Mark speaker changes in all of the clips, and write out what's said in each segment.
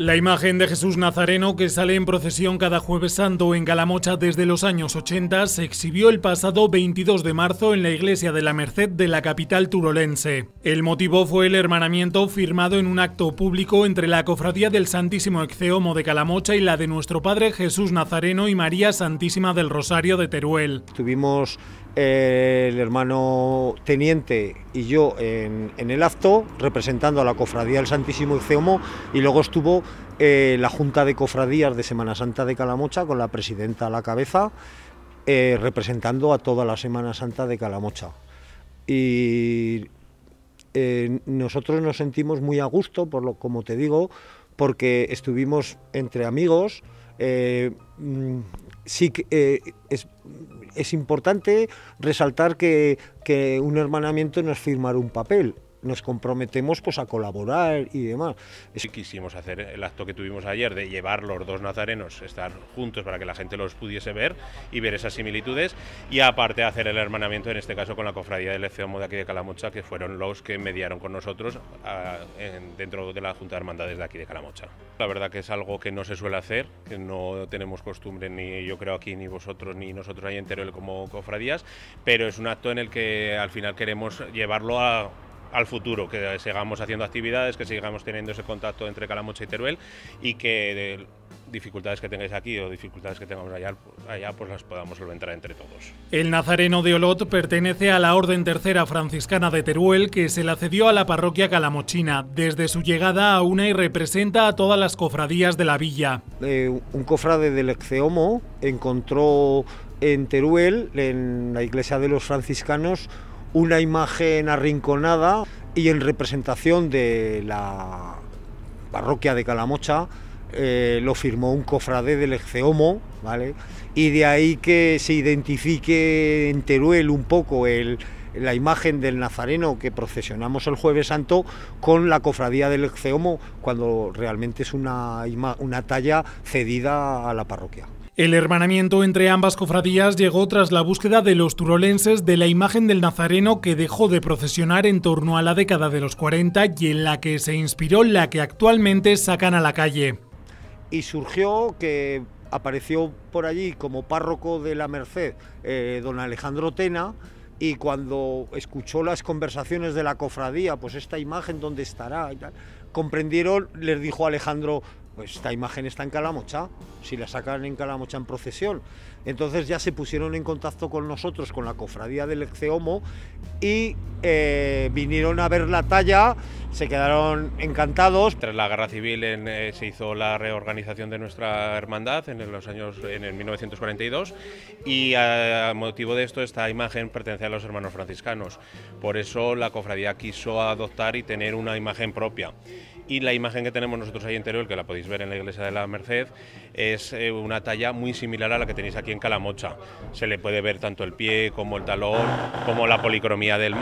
Speaker 1: La imagen de Jesús Nazareno, que sale en procesión cada jueves santo en Calamocha desde los años 80, se exhibió el pasado 22 de marzo en la iglesia de la Merced de la capital turolense. El motivo fue el hermanamiento firmado en un acto público entre la cofradía del Santísimo Exceomo de Calamocha y la de nuestro Padre Jesús Nazareno y María Santísima del Rosario de Teruel.
Speaker 2: Tuvimos eh, el hermano teniente y yo en, el acto representando a la cofradía del Santísimo Exceomo y luego estuvo eh, la Junta de Cofradías de Semana Santa de Calamocha con la presidenta a la cabeza, eh, representando a toda la Semana Santa de Calamocha. Y eh, nosotros nos sentimos muy a gusto, por lo, como te digo, porque estuvimos entre amigos. Mm, sí, es, es importante resaltar que, que, un hermanamiento no es firmar un papel, nos comprometemos pues a colaborar y demás.
Speaker 3: quisimos hacer el acto que tuvimos ayer de llevar los dos nazarenos, estar juntos para que la gente los pudiese ver y ver esas similitudes y aparte hacer el hermanamiento en este caso con la cofradía del Efeomo de aquí de Calamocha que fueron los que mediaron con nosotros ah, dentro de la Junta de Hermandades de aquí de Calamocha. La verdad que es algo que no se suele hacer, que no tenemos costumbre ni yo creo aquí ni vosotros ni nosotros ahí en Teruel como cofradías, pero es un acto en el que al final queremos llevarlo a al futuro, que sigamos haciendo actividades, que sigamos teniendo ese contacto entre Calamocha y Teruel y que dificultades que tengáis aquí o dificultades que tengamos allá, pues las podamos solventar entre todos.
Speaker 1: El nazareno de Olot pertenece a la Orden Tercera Franciscana de Teruel que se la cedió a la parroquia calamochina desde su llegada a una y representa a todas las cofradías de la villa.
Speaker 2: Eh, un cofrade del Exceomo encontró en Teruel, en la iglesia de los franciscanos, una imagen arrinconada y en representación de la parroquia de Calamocha eh, lo firmó un cofrade del Exceomo, ¿vale? Y de ahí que se identifique en Teruel un poco la imagen del Nazareno que procesionamos el Jueves Santo con la cofradía del Exceomo, cuando realmente es una, una talla cedida a la parroquia.
Speaker 1: El hermanamiento entre ambas cofradías llegó tras la búsqueda de los turolenses de la imagen del Nazareno que dejó de procesionar en torno a la década de los 40 y en la que se inspiró la que actualmente sacan a la calle.
Speaker 2: Y surgió que apareció por allí como párroco de la Merced eh, don Alejandro Tena y cuando escuchó las conversaciones de la cofradía, pues esta imagen dónde estará, comprendieron, les dijo Alejandro, pues esta imagen está en Calamocha, si la sacan en Calamocha en procesión. Entonces ya se pusieron en contacto con nosotros, con la cofradía del Exceomo, y eh, vinieron a ver la talla, se quedaron encantados.
Speaker 3: Tras la guerra civil eh, se hizo la reorganización de nuestra hermandad en los años en el 1942 y a, a motivo de esto esta imagen pertenece a los hermanos franciscanos. Por eso la cofradía quiso adoptar y tener una imagen propia y la imagen que tenemos nosotros ahí interior, que la podéis ver en la iglesia de la Merced, es eh, una talla muy similar a la que tenéis aquí en Calamocha. Se le puede ver tanto el pie como el talón, como la policromía del,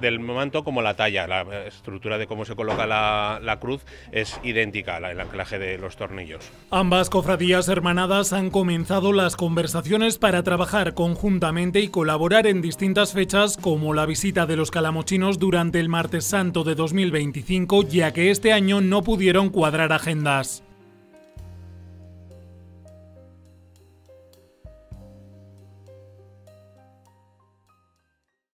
Speaker 3: del, manto, como la talla. La estructura de cómo se coloca la, cruz es idéntica al anclaje de los tornillos.
Speaker 1: Ambas cofradías hermanadas han comenzado las conversaciones para trabajar conjuntamente y colaborar en distintas fechas, como la visita de los calamochinos durante el martes santo de 2025 que este año no pudieron cuadrar agendas.